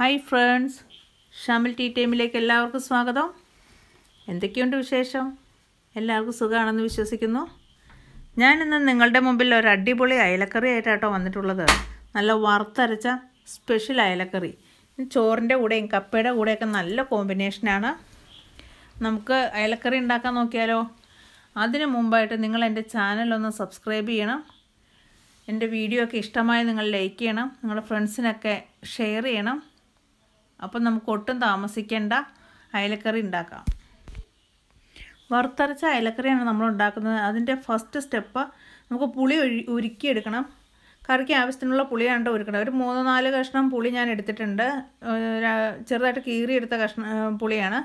hi friends Shamil tea ടൈമിലേക്ക് എല്ലാവർക്കും സ്വാഗതം എന്തൊക്കെയുണ്ട് വിശേഷം എല്ലാവർക്കും സുഖമാണെന്ന് വിശ്വസിക്കുന്നു ഞാനിന്ന് നിങ്ങളുടെ മുമ്പിൽ ഒരു അടിപൊളി അയലക്കറി ആയിട്ടാട്ടോ വന്നിട്ടുള്ളത് നല്ല വറുത്തരച്ച സ്പെഷ്യൽ അയലക്കറി ചോറിൻ്റെ കൂടെയും കപ്പയുടെ കൂടെയൊക്കെ നല്ല കോമ്പിനേഷനാണ് നമുക്ക് അയലക്കറി ഉണ്ടാക്കാൻ നോക്കിയാലോ അതിനു മുമ്പായിട്ട് നിങ്ങൾ എൻ്റെ ചാനലൊന്ന് സബ്സ്ക്രൈബ് ചെയ്യണം എൻ്റെ വീഡിയോ ഒക്കെ ഇഷ്ടമായി നിങ്ങൾ ലൈക്ക് ചെയ്യണം നിങ്ങളുടെ ഫ്രണ്ട്സിനൊക്കെ ഷെയർ ചെയ്യണം അപ്പം നമുക്ക് ഒട്ടും താമസിക്കേണ്ട അയലക്കറി ഉണ്ടാക്കാം വറുത്തരച്ച അയലക്കറിയാണ് നമ്മൾ ഉണ്ടാക്കുന്നത് അതിൻ്റെ ഫസ്റ്റ് സ്റ്റെപ്പ് നമുക്ക് പുളി ഉരുക്കിയെടുക്കണം കറിക്ക് ആവശ്യത്തിനുള്ള പുളിയാണ് ഒരുക്കണം ഒരു മൂന്ന് നാല് കഷ്ണം പുളി ഞാൻ എടുത്തിട്ടുണ്ട് ചെറുതായിട്ട് കീറിയെടുത്ത കഷ്ണം പുളിയാണ്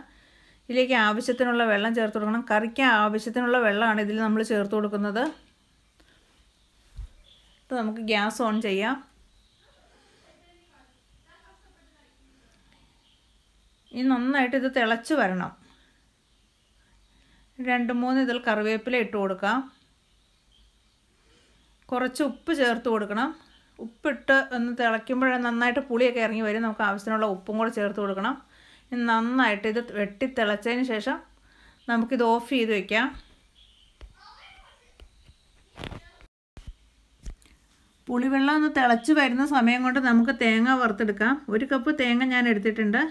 ഇതിലേക്ക് ആവശ്യത്തിനുള്ള വെള്ളം ചേർത്ത് കൊടുക്കണം കറിക്ക് ആവശ്യത്തിനുള്ള വെള്ളമാണ് ഇതിൽ നമ്മൾ ചേർത്ത് കൊടുക്കുന്നത് നമുക്ക് ഗ്യാസ് ഓൺ ചെയ്യാം ഇനി നന്നായിട്ട് ഇത് തിളച്ച് വരണം രണ്ട് മൂന്ന് ഇതിൽ കറിവേപ്പില ഇട്ട് കൊടുക്കാം കുറച്ച് ഉപ്പ് ചേർത്ത് കൊടുക്കണം ഉപ്പിട്ട് ഒന്ന് തിളയ്ക്കുമ്പോഴേ നന്നായിട്ട് പുളിയൊക്കെ ഇറങ്ങി വരും നമുക്ക് ആവശ്യത്തിനുള്ള ഉപ്പും കൂടെ ചേർത്ത് കൊടുക്കണം നന്നായിട്ട് ഇത് വെട്ടി തിളച്ചതിന് ശേഷം നമുക്കിത് ഓഫ് ചെയ്ത് വയ്ക്കാം പുളിവെള്ളം ഒന്ന് തിളച്ച് വരുന്ന സമയം കൊണ്ട് നമുക്ക് തേങ്ങ വറുത്തെടുക്കാം ഒരു കപ്പ് തേങ്ങ ഞാൻ എടുത്തിട്ടുണ്ട്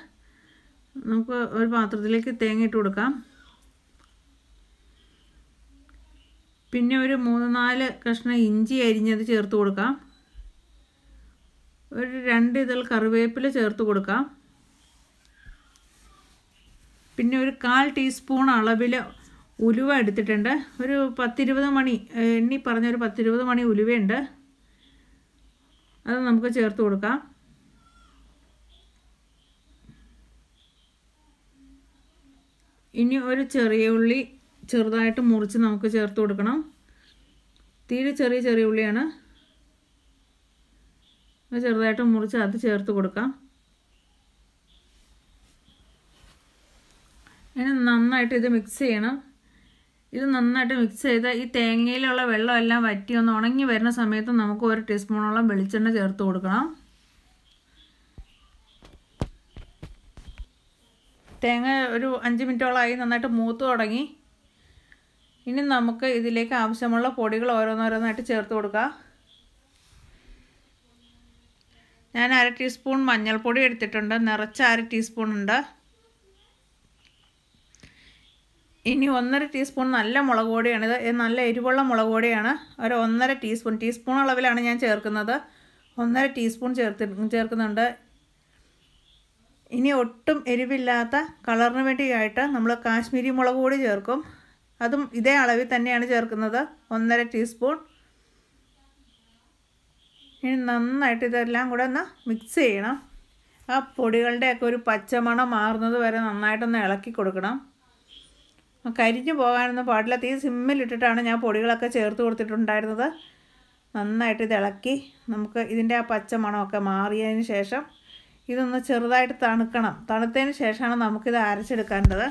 നമുക്ക് ഒരു പാത്രത്തിലേക്ക് തേങ്ങ ഇട്ട് കൊടുക്കാം പിന്നെ ഒരു മൂന്ന് നാല് കഷ്ണം ഇഞ്ചി അരിഞ്ഞത് ചേർത്ത് കൊടുക്കാം ഒരു രണ്ട് ഇതൾ കറിവേപ്പില ചേർത്ത് കൊടുക്കാം പിന്നെ ഒരു കാൽ ടീസ്പൂൺ അളവിൽ ഉലുവ എടുത്തിട്ടുണ്ട് ഒരു പത്തിരുപത് മണി എണ്ണി പറഞ്ഞൊരു പത്തിരുപത് മണി ഉലുവയുണ്ട് അത് നമുക്ക് ചേർത്ത് കൊടുക്കാം ഇനി ഒരു ചെറിയ ഉള്ളി ചെറുതായിട്ട് മുറിച്ച് നമുക്ക് ചേർത്ത് കൊടുക്കണം തീരെ ചെറിയ ചെറിയ ഉള്ളിയാണ് ചെറുതായിട്ട് മുറിച്ച് അത് ചേർത്ത് കൊടുക്കാം ഇനി നന്നായിട്ട് ഇത് മിക്സ് ചെയ്യണം ഇത് നന്നായിട്ട് മിക്സ് ചെയ്ത് ഈ തേങ്ങയിലുള്ള വെള്ളമെല്ലാം വറ്റി ഒന്ന് ഉണങ്ങി വരുന്ന സമയത്ത് നമുക്ക് ഒരു ടീസ്പൂണോളം വെളിച്ചെണ്ണ ചേർത്ത് കൊടുക്കണം തേങ്ങ ഒരു അഞ്ച് മിനിറ്റോളമായി നന്നായിട്ട് മൂത്ത് തുടങ്ങി ഇനി നമുക്ക് ഇതിലേക്ക് ആവശ്യമുള്ള പൊടികൾ ഓരോന്നോരോന്നായിട്ട് ചേർത്ത് കൊടുക്കുക ഞാൻ അര ടീസ്പൂൺ മഞ്ഞൾപ്പൊടി എടുത്തിട്ടുണ്ട് നിറച്ച അര ടീസ്പൂൺ ഉണ്ട് ഇനി ഒന്നര ടീസ്പൂൺ നല്ല മുളക് പൊടിയാണ് ഇത് നല്ല എരിവുള്ള മുളക് പൊടിയാണ് ഒരു ഒന്നര ടീസ്പൂൺ ടീസ്പൂൺ അളവിലാണ് ഞാൻ ചേർക്കുന്നത് ഒന്നര ടീസ്പൂൺ ചേർത്ത് ചേർക്കുന്നുണ്ട് ഇനി ഒട്ടും എരിവില്ലാത്ത കളറിന് വേണ്ടിയായിട്ട് നമ്മൾ കാശ്മീരി മുളക് കൂടി ചേർക്കും അതും ഇതേ അളവിൽ തന്നെയാണ് ചേർക്കുന്നത് ഒന്നര ടീസ്പൂൺ ഇനി നന്നായിട്ട് ഇതെല്ലാം കൂടെ ഒന്ന് മിക്സ് ചെയ്യണം ആ പൊടികളുടെയൊക്കെ ഒരു പച്ചമണം മാറുന്നത് വരെ നന്നായിട്ടൊന്ന് ഇളക്കി കൊടുക്കണം കരിഞ്ഞു പോകാനൊന്നും പാടില്ല തീ സിമ്മിലിട്ടിട്ടാണ് ഞാൻ പൊടികളൊക്കെ ചേർത്ത് കൊടുത്തിട്ടുണ്ടായിരുന്നത് നന്നായിട്ട് ഇത് ഇളക്കി നമുക്ക് ഇതിൻ്റെ ആ പച്ചമണമൊക്കെ മാറിയതിന് ശേഷം ഇതൊന്ന് ചെറുതായിട്ട് തണുക്കണം തണുത്തതിന് ശേഷമാണ് നമുക്കിത് അരച്ചെടുക്കേണ്ടത്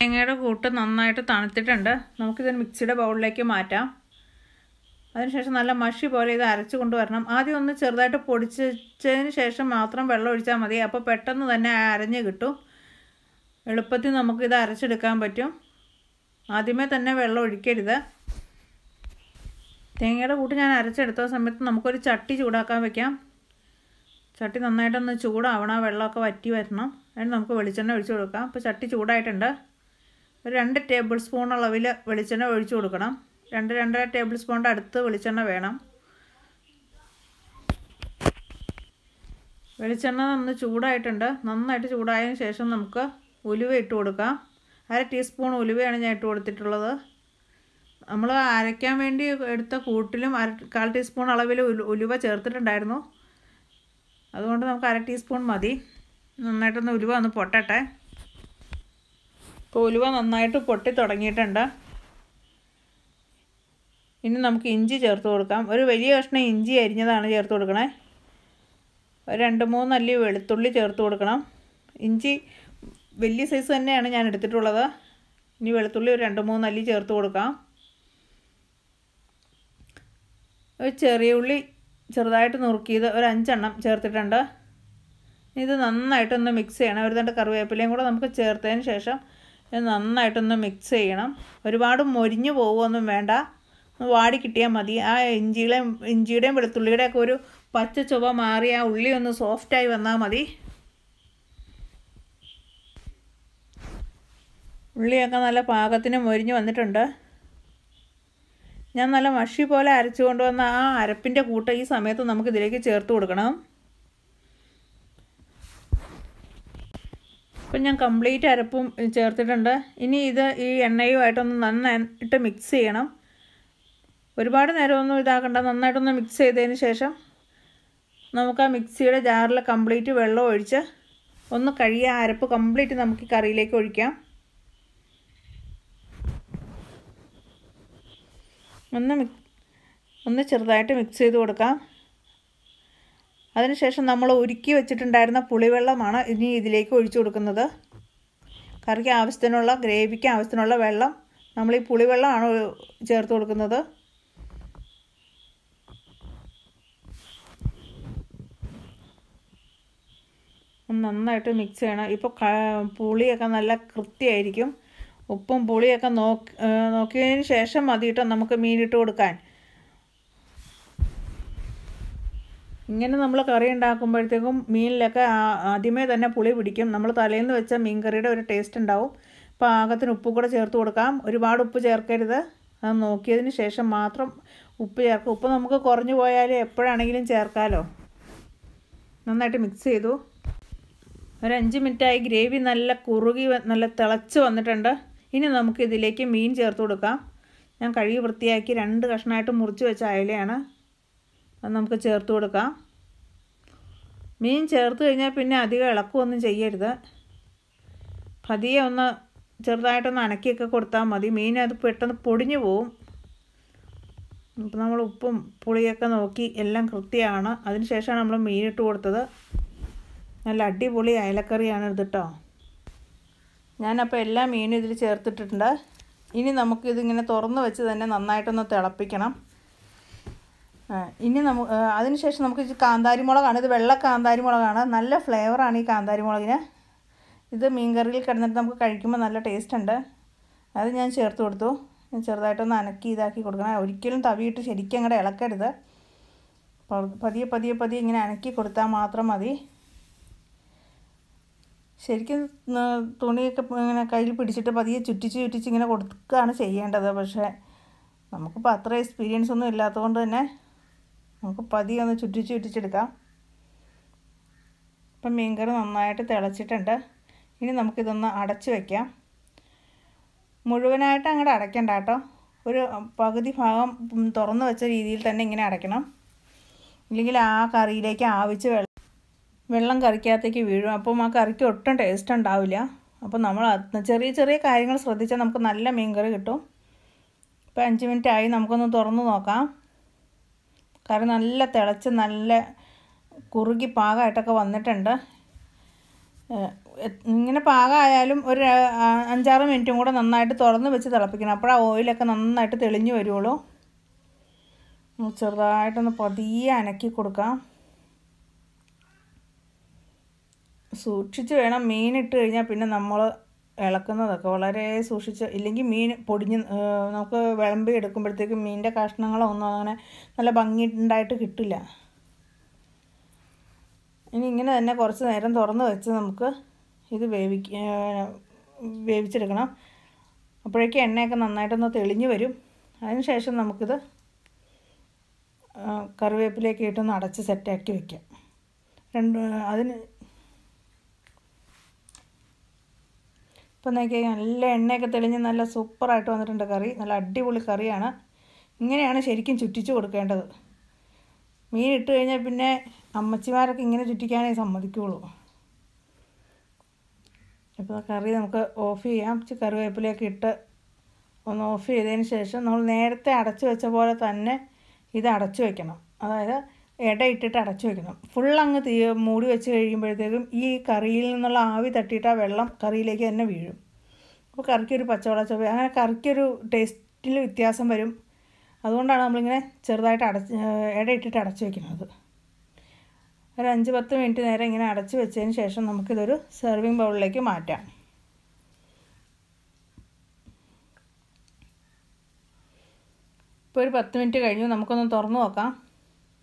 തേങ്ങയുടെ കൂട്ട് നന്നായിട്ട് തണുത്തിട്ടുണ്ട് നമുക്കിത് മിക്സിയുടെ ബൗളിലേക്ക് മാറ്റാം അതിനുശേഷം നല്ല മഷി പോലെ ഇത് അരച്ച് കൊണ്ടുവരണം ആദ്യം ഒന്ന് ചെറുതായിട്ട് പൊടിച്ചതിന് ശേഷം മാത്രം വെള്ളം ഒഴിച്ചാൽ മതി അപ്പോൾ പെട്ടെന്ന് തന്നെ അരഞ്ഞ് കിട്ടും എളുപ്പത്തിൽ നമുക്കിത് അരച്ചെടുക്കാൻ പറ്റും ആദ്യമേ തന്നെ വെള്ളം ഒഴിക്കരുത് തേങ്ങയുടെ കൂട്ട് ഞാൻ അരച്ചെടുത്ത സമയത്ത് നമുക്കൊരു ചട്ടി ചൂടാക്കാൻ വയ്ക്കാം ചട്ടി നന്നായിട്ടൊന്ന് ചൂടാവണം ആ വെള്ളമൊക്കെ വറ്റി വരണം അതിന് നമുക്ക് വെളിച്ചെണ്ണ ഒഴിച്ചു കൊടുക്കാം അപ്പോൾ ചട്ടി ചൂടായിട്ടുണ്ട് ഒരു രണ്ട് ടേബിൾ സ്പൂൺ അളവിൽ വെളിച്ചെണ്ണ ഒഴിച്ചു കൊടുക്കണം രണ്ട് രണ്ടര ടേബിൾ സ്പൂണിൻ്റെ അടുത്ത് വെളിച്ചെണ്ണ വേണം വെളിച്ചെണ്ണ നന്ന് ചൂടായിട്ടുണ്ട് നന്നായിട്ട് ചൂടായതിന് ശേഷം നമുക്ക് ഉലുവ ഇട്ട് കൊടുക്കാം അര ടീസ്പൂൺ ഉലുവയാണ് ഞാൻ ഇട്ട് കൊടുത്തിട്ടുള്ളത് നമ്മൾ അരയ്ക്കാൻ വേണ്ടി എടുത്ത കൂട്ടിലും അര കാൽ ടീസ്പൂൺ അളവിൽ ഉലുവ ചേർത്തിട്ടുണ്ടായിരുന്നു അതുകൊണ്ട് നമുക്ക് അര ടീസ്പൂൺ മതി നന്നായിട്ടൊന്ന് ഉലുവ ഒന്ന് പൊട്ടട്ടെ ഇപ്പോൾ ഉലുവ നന്നായിട്ട് പൊട്ടി തുടങ്ങിയിട്ടുണ്ട് ഇനി നമുക്ക് ഇഞ്ചി ചേർത്ത് കൊടുക്കാം ഒരു വലിയ കഷ്ണം ഇഞ്ചി അരിഞ്ഞതാണ് ചേർത്ത് കൊടുക്കണേ രണ്ട് മൂന്നല്ലി വെളുത്തുള്ളി ചേർത്ത് കൊടുക്കണം ഇഞ്ചി വലിയ സൈസ് തന്നെയാണ് ഞാൻ എടുത്തിട്ടുള്ളത് ഇനി വെളുത്തുള്ളി ഒരു രണ്ട് മൂന്നല്ലി ചേർത്ത് കൊടുക്കാം ഒരു ചെറിയ ഉള്ളി ചെറുതായിട്ട് നുറുക്കിയത് ഒരു അഞ്ചെണ്ണം ചേർത്തിട്ടുണ്ട് ഇത് നന്നായിട്ടൊന്ന് മിക്സ് ചെയ്യണം ഒരു തണ്ട് കറിവേപ്പിലയും കൂടെ നമുക്ക് ചേർത്തതിന് ശേഷം ഇത് നന്നായിട്ടൊന്ന് മിക്സ് ചെയ്യണം ഒരുപാട് മൊരിഞ്ഞു പോകുമൊന്നും വേണ്ട വാടി കിട്ടിയാൽ മതി ആ ഇഞ്ചിയുടെയും ഇഞ്ചിയുടെയും വെളുത്തുള്ളിയുടെയും ഒക്കെ ഒരു പച്ച ചുവ മാറി ആ ഉള്ളി ഒന്ന് സോഫ്റ്റായി വന്നാൽ മതി ഉള്ളിയൊക്കെ നല്ല പാകത്തിന് മൊരിഞ്ഞ് വന്നിട്ടുണ്ട് ഞാൻ നല്ല മഷി പോലെ അരച്ചു കൊണ്ടുവന്ന ആ അരപ്പിൻ്റെ കൂട്ട ഈ സമയത്ത് നമുക്ക് ഇതിലേക്ക് ചേർത്ത് കൊടുക്കണം ഇപ്പം ഞാൻ കംപ്ലീറ്റ് അരപ്പും ചേർത്തിട്ടുണ്ട് ഇനി ഇത് ഈ എണ്ണയുമായിട്ടൊന്ന് നന്നായിട്ട് മിക്സ് ചെയ്യണം ഒരുപാട് നേരമൊന്നും ഇതാക്കണ്ട നന്നായിട്ടൊന്ന് മിക്സ് ചെയ്തതിന് ശേഷം നമുക്ക് ആ മിക്സിയുടെ ജാറിൽ കംപ്ലീറ്റ് വെള്ളം ഒഴിച്ച് ഒന്ന് കഴിയുക അരപ്പ് കംപ്ലീറ്റ് നമുക്ക് കറിയിലേക്ക് ഒഴിക്കാം ഒന്ന് ഒന്ന് ചെറുതായിട്ട് മിക്സ് ചെയ്ത് കൊടുക്കാം അതിനുശേഷം നമ്മൾ ഉരുക്കി വെച്ചിട്ടുണ്ടായിരുന്ന പുളിവെള്ളമാണ് ഇനി ഇതിലേക്ക് ഒഴിച്ചു കൊടുക്കുന്നത് കറിക്ക് ആവശ്യത്തിനുള്ള ഗ്രേവിക്ക് ആവശ്യത്തിനുള്ള വെള്ളം നമ്മൾ ഈ പുളിവെള്ളമാണ് ചേർത്ത് കൊടുക്കുന്നത് നന്നായിട്ട് മിക്സ് ചെയ്യണം ഇപ്പോൾ പുളിയൊക്കെ നല്ല കൃത്യമായിരിക്കും ഉപ്പും പുളിയൊക്കെ നോക്കി നോക്കിയതിന് ശേഷം മതി കേട്ടോ നമുക്ക് മീനിട്ട് കൊടുക്കാൻ ഇങ്ങനെ നമ്മൾ കറി ഉണ്ടാക്കുമ്പോഴത്തേക്കും മീനിലൊക്കെ ആദ്യമേ തന്നെ പുളി പിടിക്കും നമ്മൾ തലേന്ന് വെച്ച മീൻ കറിയുടെ ഒരു ടേസ്റ്റ് ഉണ്ടാവും അപ്പോൾ പാകത്തിന് ഉപ്പ് കൂടെ ചേർത്ത് കൊടുക്കാം ഒരുപാട് ഉപ്പ് ചേർക്കരുത് അത് നോക്കിയതിന് ശേഷം മാത്രം ഉപ്പ് ചേർക്കുക ഉപ്പ് നമുക്ക് കുറഞ്ഞു പോയാൽ എപ്പോഴാണെങ്കിലും ചേർക്കാമല്ലോ നന്നായിട്ട് മിക്സ് ചെയ്തു ഒരു അഞ്ച് മിനിറ്റായി ഗ്രേവി നല്ല കുറുകി നല്ല തിളച്ച് വന്നിട്ടുണ്ട് ഇനി നമുക്ക് ഇതിലേക്ക് മീൻ ചേർത്ത് കൊടുക്കാം ഞാൻ കഴുകി വൃത്തിയാക്കി രണ്ട് കഷ്ണമായിട്ട് മുറിച്ച് വെച്ച അയലയാണ് അത് നമുക്ക് ചേർത്ത് കൊടുക്കാം മീൻ ചേർത്ത് കഴിഞ്ഞാൽ പിന്നെ അധികം ഇളക്കുമൊന്നും ചെയ്യരുത് പതിയെ ഒന്ന് ചെറുതായിട്ടൊന്ന് അനക്കിയൊക്കെ കൊടുത്താൽ മതി മീൻ അത് പെട്ടെന്ന് പൊടിഞ്ഞു പോവും ഇപ്പം നമ്മൾ ഉപ്പും പുളിയൊക്കെ നോക്കി എല്ലാം കൃത്യമാണ് അതിന് ശേഷമാണ് നമ്മൾ മീനിട്ട് കൊടുത്തത് നല്ല അടിപൊളി അയലക്കറിയാണ് ഇത് കേട്ടോ ഞാനപ്പോൾ എല്ലാ മീനും ഇതിൽ ചേർത്തിട്ടുണ്ട് ഇനി നമുക്കിതിങ്ങനെ തുറന്ന് വെച്ച് തന്നെ നന്നായിട്ടൊന്ന് തിളപ്പിക്കണം ഇനി നമുക്ക് അതിനുശേഷം നമുക്ക് കാന്താരി മുളകാണ് ഇത് വെള്ള കാന്താരി മുളകാണ് നല്ല ഫ്ലേവറാണ് ഈ കാന്താരി മുളകിന് ഇത് കറിയിൽ കിടന്നിട്ട് നമുക്ക് കഴിക്കുമ്പോൾ നല്ല ടേസ്റ്റ് ഉണ്ട് അത് ഞാൻ ചേർത്ത് കൊടുത്തു ഞാൻ ചെറുതായിട്ടൊന്ന് അനക്കി ഇതാക്കി കൊടുക്കണം ഒരിക്കലും തവിയിട്ട് ശരിക്കും അങ്ങടെ ഇളക്കരുത് പതിയെ പതിയെ പതിയെ ഇങ്ങനെ അനക്കി കൊടുത്താൽ മാത്രം മതി ശരിക്കും തുണിയൊക്കെ ഇങ്ങനെ കയ്യിൽ പിടിച്ചിട്ട് പതിയെ ചുറ്റിച്ച് ചുറ്റിച്ച് ഇങ്ങനെ കൊടുക്കുകയാണ് ചെയ്യേണ്ടത് പക്ഷേ നമുക്കിപ്പോൾ അത്ര എക്സ്പീരിയൻസ് ഒന്നും ഇല്ലാത്തതുകൊണ്ട് തന്നെ നമുക്ക് പതിയെ ഒന്ന് ചുറ്റിച്ച് ചുറ്റിച്ചെടുക്കാം ഇപ്പം മീൻകറി നന്നായിട്ട് തിളച്ചിട്ടുണ്ട് ഇനി നമുക്കിതൊന്ന് അടച്ച് വയ്ക്കാം മുഴുവനായിട്ട് അങ്ങോട്ട് അടയ്ക്കണ്ട കേട്ടോ ഒരു പകുതി ഭാഗം തുറന്നു വെച്ച രീതിയിൽ തന്നെ ഇങ്ങനെ അടയ്ക്കണം ഇല്ലെങ്കിൽ ആ കറിയിലേക്ക് ആവിച്ച് വെള്ളം വെള്ളം കറിക്കകത്തേക്ക് വീഴും അപ്പം ആ കറിക്ക് ഒട്ടും ടേസ്റ്റ് ഉണ്ടാവില്ല അപ്പം നമ്മൾ ചെറിയ ചെറിയ കാര്യങ്ങൾ ശ്രദ്ധിച്ചാൽ നമുക്ക് നല്ല മീൻ കറി കിട്ടും ഇപ്പം അഞ്ച് മിനിറ്റ് ആയി നമുക്കൊന്ന് തുറന്ന് നോക്കാം കറി നല്ല തിളച്ച് നല്ല കുറുകി പാകമായിട്ടൊക്കെ വന്നിട്ടുണ്ട് ഇങ്ങനെ പാകമായാലും ഒരു അഞ്ചാറ് മിനിറ്റും കൂടെ നന്നായിട്ട് തുറന്ന് വെച്ച് തിളപ്പിക്കണം അപ്പോൾ ഓയിലൊക്കെ നന്നായിട്ട് തെളിഞ്ഞു വരുള്ളൂ ചെറുതായിട്ടൊന്ന് പതിയെ അനക്കി കൊടുക്കാം സൂക്ഷിച്ച് വേണം മീൻ ഇട്ട് കഴിഞ്ഞാൽ പിന്നെ നമ്മൾ ഇളക്കുന്നതൊക്കെ വളരെ സൂക്ഷിച്ച് ഇല്ലെങ്കിൽ മീൻ പൊടിഞ്ഞ് നമുക്ക് വിളമ്പി എടുക്കുമ്പോഴത്തേക്കും മീനിൻ്റെ കഷ്ണങ്ങളോ ഒന്നും അങ്ങനെ നല്ല ഭംഗി ഉണ്ടായിട്ട് കിട്ടില്ല ഇനി ഇങ്ങനെ തന്നെ കുറച്ച് നേരം തുറന്ന് വെച്ച് നമുക്ക് ഇത് വേവിക്ക വേവിച്ചെടുക്കണം അപ്പോഴേക്കും എണ്ണയൊക്കെ നന്നായിട്ടൊന്ന് തെളിഞ്ഞു വരും അതിനുശേഷം നമുക്കിത് കറിവേപ്പിലേക്ക് ഇട്ടൊന്ന് അടച്ച് സെറ്റാക്കി വയ്ക്കാം രണ്ട് അതിന് ഇപ്പം നോക്കിയാൽ നല്ല എണ്ണയൊക്കെ തെളിഞ്ഞ് നല്ല സൂപ്പറായിട്ട് വന്നിട്ടുണ്ട് കറി നല്ല അടിപൊളി കറിയാണ് ഇങ്ങനെയാണ് ശരിക്കും ചുറ്റിച്ച് കൊടുക്കേണ്ടത് മീൻ ഇട്ട് കഴിഞ്ഞാൽ പിന്നെ അമ്മച്ചിമാരൊക്കെ ഇങ്ങനെ ചുറ്റിക്കാനേ സമ്മതിക്കുള്ളൂ ഇപ്പോൾ കറി നമുക്ക് ഓഫ് ചെയ്യാം ഇച്ചിരി ഇട്ട് ഒന്ന് ഓഫ് ചെയ്തതിന് ശേഷം നമ്മൾ നേരത്തെ അടച്ചു വെച്ച പോലെ തന്നെ ഇത് അടച്ചു വയ്ക്കണം അതായത് ഇടയിട്ടിട്ട് ഇട്ടിട്ട് അടച്ചു വെക്കണം ഫുൾ അങ്ങ് തീ മൂടി വെച്ച് കഴിയുമ്പോഴത്തേക്കും ഈ കറിയിൽ നിന്നുള്ള ആവി തട്ടിയിട്ട് ആ വെള്ളം കറിയിലേക്ക് തന്നെ വീഴും അപ്പോൾ കറിക്കൊരു പച്ചവെള്ള ചുവ അങ്ങനെ കറിക്കൊരു ടേസ്റ്റിൽ വ്യത്യാസം വരും അതുകൊണ്ടാണ് നമ്മളിങ്ങനെ ചെറുതായിട്ട് അടച്ച് ഇടയിട്ടിട്ട് ഇട്ടിട്ട് അടച്ചു വെക്കുന്നത് ഒരു അഞ്ച് പത്ത് മിനിറ്റ് നേരം ഇങ്ങനെ അടച്ചു വെച്ചതിന് ശേഷം നമുക്കിതൊരു സെർവിങ് ബൗളിലേക്ക് മാറ്റാം ഇപ്പോൾ ഒരു പത്ത് മിനിറ്റ് കഴിഞ്ഞു നമുക്കൊന്ന് തുറന്നു നോക്കാം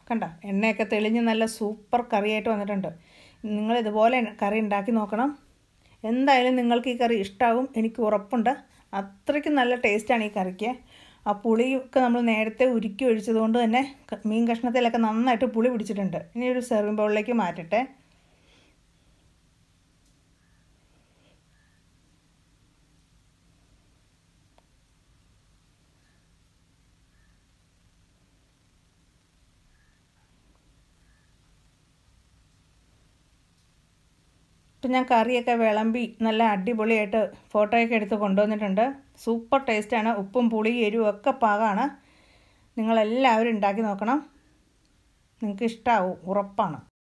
കണ്ട എണ്ണയൊക്കെ തെളിഞ്ഞ് നല്ല സൂപ്പർ കറിയായിട്ട് വന്നിട്ടുണ്ട് നിങ്ങൾ ഇതുപോലെ കറി ഉണ്ടാക്കി നോക്കണം എന്തായാലും നിങ്ങൾക്ക് ഈ കറി ഇഷ്ടമാകും എനിക്ക് ഉറപ്പുണ്ട് അത്രയ്ക്ക് നല്ല ടേസ്റ്റാണ് ഈ കറിക്ക് ആ പുളിയൊക്കെ നമ്മൾ നേരത്തെ ഉരുക്കി ഒഴിച്ചതുകൊണ്ട് തന്നെ മീൻ കഷ്ണത്തിലൊക്കെ നന്നായിട്ട് പുളി പിടിച്ചിട്ടുണ്ട് ഇനി ഒരു സെർവിംഗ് ബൗളിലേക്ക് മാറ്റട്ടെ അപ്പം ഞാൻ കറിയൊക്കെ വിളമ്പി നല്ല അടിപൊളിയായിട്ട് ഫോട്ടോയൊക്കെ എടുത്ത് കൊണ്ടുവന്നിട്ടുണ്ട് സൂപ്പർ ടേസ്റ്റാണ് ഉപ്പും പുളിയും എരിവും ഒക്കെ പാകമാണ് നിങ്ങളെല്ലാവരും ഉണ്ടാക്കി നോക്കണം നിങ്ങൾക്ക് ഇഷ്ടമാവും ഉറപ്പാണ്